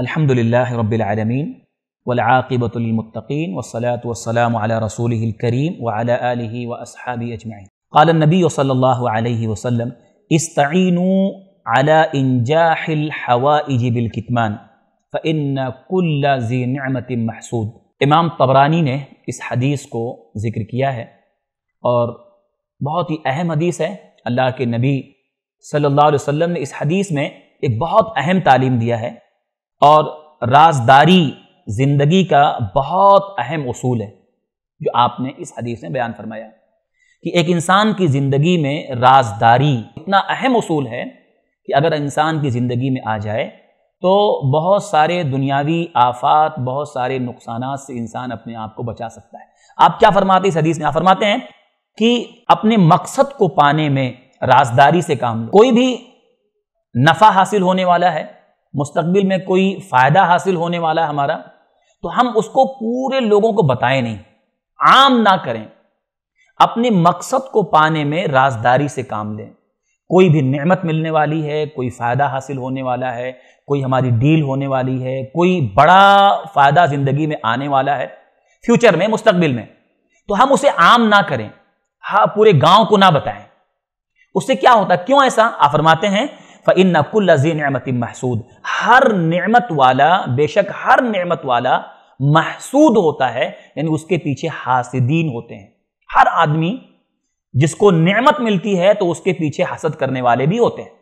अल्हम्दुलिल्लाह रब्बिल आलमीन वलआक़िबतुलमतकीन वसलात वसलाम अला रसूलिहिल करीम व अला आलिहि व अस्हाबी अजमाइन قال النبي صلى الله عليه وسلم استعينوا على إنجاح الحوائج بالكتمان فإن كل ذي نعمة محسود इमाम तबरानी ने इस हदीस को जिक्र किया है और बहुत ही अहम हदीस है अल्लाह के नबी सल्लल्लाहु अलैहि वसल्लम ने इस हदीस में एक बहुत अहम तालीम दिया है और राजदारी ज़िंदगी का बहुत अहम असूल है जो आपने इस हदीस में बयान फरमाया कि एक इंसान की ज़िंदगी में राजदारी इतना अहम असूल है कि अगर इंसान की ज़िंदगी में आ जाए तो बहुत सारे दुनियावी आफात बहुत सारे नुकसान से इंसान अपने आप को बचा सकता है आप क्या फरमाते इस हदीस में आप फरमाते हैं कि अपने मकसद को पाने में राजदारी से काम लो कोई भी नफ़ा हासिल होने वाला है मुस्तबिल में कोई फ़ायदा हासिल होने वाला है हमारा तो हम उसको पूरे लोगों को बताएं नहीं आम ना करें अपने मकसद को पाने में राजदारी से काम लें कोई भी नेमत मिलने वाली है कोई फ़ायदा हासिल होने वाला है कोई हमारी डील होने वाली है कोई बड़ा फ़ायदा ज़िंदगी में आने वाला है फ्यूचर में मुस्तबिल में तो हम उसे आम ना करें हाँ पूरे गांव को ना बताएं उससे क्या होता क्यों ऐसा आप फरमाते हैं फ़िन नकुल्लजी नमत महसूद हर नमत वाला बेशक हर नमत वाला महसूद होता है यानी उसके पीछे हासिदीन होते हैं हर आदमी जिसको नमत मिलती है तो उसके पीछे हसद करने वाले भी होते हैं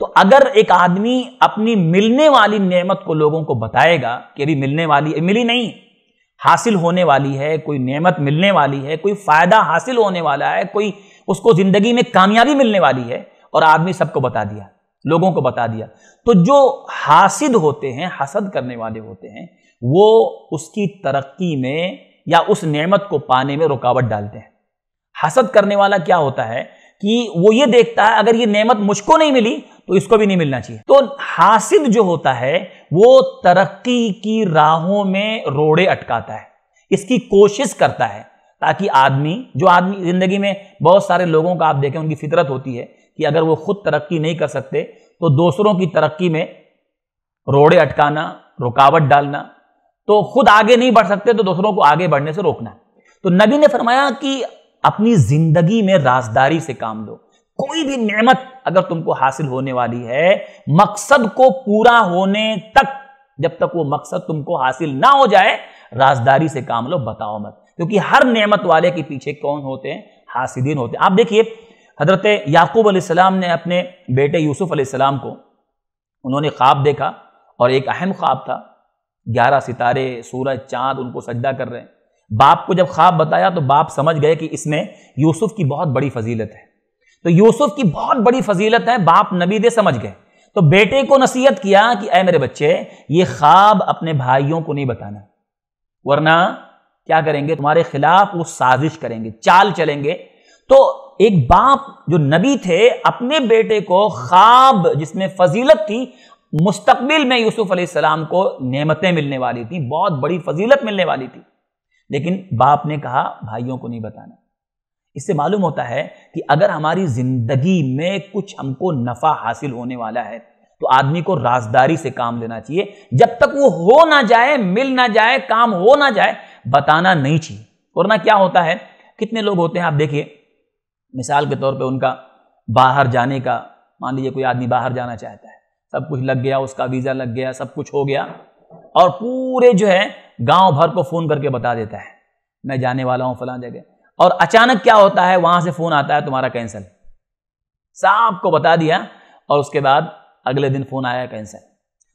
तो अगर एक आदमी अपनी मिलने वाली नेमत को लोगों को बताएगा कि अभी मिलने वाली मिली नहीं हासिल होने वाली है कोई नेमत मिलने वाली है कोई फायदा हासिल होने वाला है कोई उसको जिंदगी में कामयाबी मिलने वाली है और आदमी सबको बता दिया लोगों को बता दिया तो जो हासिद होते हैं हसद करने वाले होते हैं वो उसकी तरक्की में या उस नेमत को पाने में रुकावट डालते हैं हसद करने वाला क्या होता है कि वो ये देखता है अगर ये नेमत मुझको नहीं मिली तो इसको भी नहीं मिलना चाहिए तो हासिद जो होता है वो तरक्की की राहों में रोड़े अटकाता है इसकी कोशिश करता है ताकि आदमी जो आदमी जिंदगी में बहुत सारे लोगों का आप देखें उनकी फितरत होती है कि अगर वो खुद तरक्की नहीं कर सकते तो दूसरों की तरक्की में रोड़े अटकाना रुकावट डालना तो खुद आगे नहीं बढ़ सकते तो दूसरों को आगे बढ़ने से रोकना तो नबी ने फरमाया कि अपनी जिंदगी में राजदारी से काम लो कोई भी नेमत अगर तुमको हासिल होने वाली है मकसद को पूरा होने तक जब तक वो मकसद तुमको हासिल ना हो जाए राजदारी से काम लो बताओ मत क्योंकि हर नेमत वाले के पीछे कौन होते हैं हासिदीन होते हैं आप देखिए हजरत याकूब अलैहिस्सलाम ने अपने बेटे यूसुफ अलैहिस्सलाम को उन्होंने ख्वाब देखा और एक अहम ख्वाब था ग्यारह सितारे सूरज चांद उनको सजदा कर रहे हैं बाप को जब ख्वाब बताया तो बाप समझ गए कि इसमें यूसुफ की बहुत बड़ी फजीलत है तो यूसुफ की बहुत बड़ी फजीलत है बाप नबी दे समझ गए तो बेटे को नसीहत किया कि अरे मेरे बच्चे ये ख्वाब अपने भाइयों को नहीं बताना वरना क्या करेंगे तुम्हारे खिलाफ वो साजिश करेंगे चाल चलेंगे तो एक बाप जो नबी थे अपने बेटे को ख्वाब जिसमें फजीलत थी मुस्तबिल में यूसुफ सलाम को नेमतें मिलने वाली थी बहुत बड़ी फजीलत मिलने वाली थी लेकिन बाप ने कहा भाइयों को नहीं बताना इससे मालूम होता है कि अगर हमारी जिंदगी में कुछ हमको नफा हासिल होने वाला है तो आदमी को राजदारी से काम लेना चाहिए जब तक वो हो ना जाए मिल ना जाए काम हो ना जाए बताना नहीं चाहिए वरना क्या होता है कितने लोग होते हैं आप देखिए मिसाल के तौर पे उनका बाहर जाने का मान लीजिए कोई आदमी बाहर जाना चाहता है सब कुछ लग गया उसका वीज़ा लग गया सब कुछ हो गया और पूरे जो है गांव भर को फ़ोन करके बता देता है मैं जाने वाला हूँ फलां जगह और अचानक क्या होता है वहाँ से फ़ोन आता है तुम्हारा कैंसिल साहब को बता दिया और उसके बाद अगले दिन फ़ोन आया कैंसिल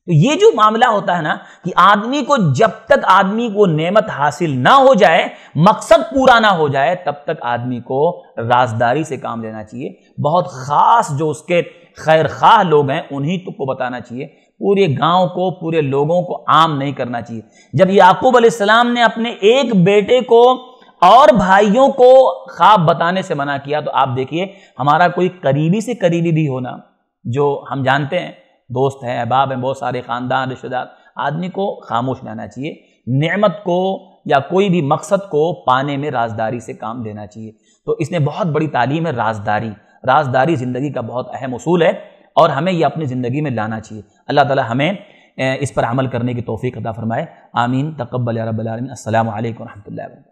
तो ये जो मामला होता है ना कि आदमी को जब तक आदमी को नेमत हासिल ना हो जाए मकसद पूरा ना हो जाए तब तक आदमी को राजदारी से काम लेना चाहिए बहुत ख़ास जो उसके खैर खाह लोग हैं उन्हीं तो को बताना चाहिए पूरे गांव को पूरे लोगों को आम नहीं करना चाहिए जब याकूब अलैहिस्सलाम ने अपने एक बेटे को और भाइयों को ख्वाब बताने से मना किया तो आप देखिए हमारा कोई करीबी से करीबी भी होना जो हम जानते हैं दोस्त हैं अहबाब हैं बहुत सारे ख़ानदान रिश्तेदार आदमी को खामोश रहना चाहिए नेमत को या कोई भी मकसद को पाने में राजदारी से काम लेना चाहिए तो इसमें बहुत बड़ी तालीम है राजदारी राजदारी ज़िंदगी का बहुत अहम असूल है और हमें यह अपनी ज़िंदगी में लाना चाहिए अल्लाह ताला हमें इस पर अमल करने की तोफ़ी अदा फरमाए आमीन तकबल रबालमीन असल वरहमल वर्क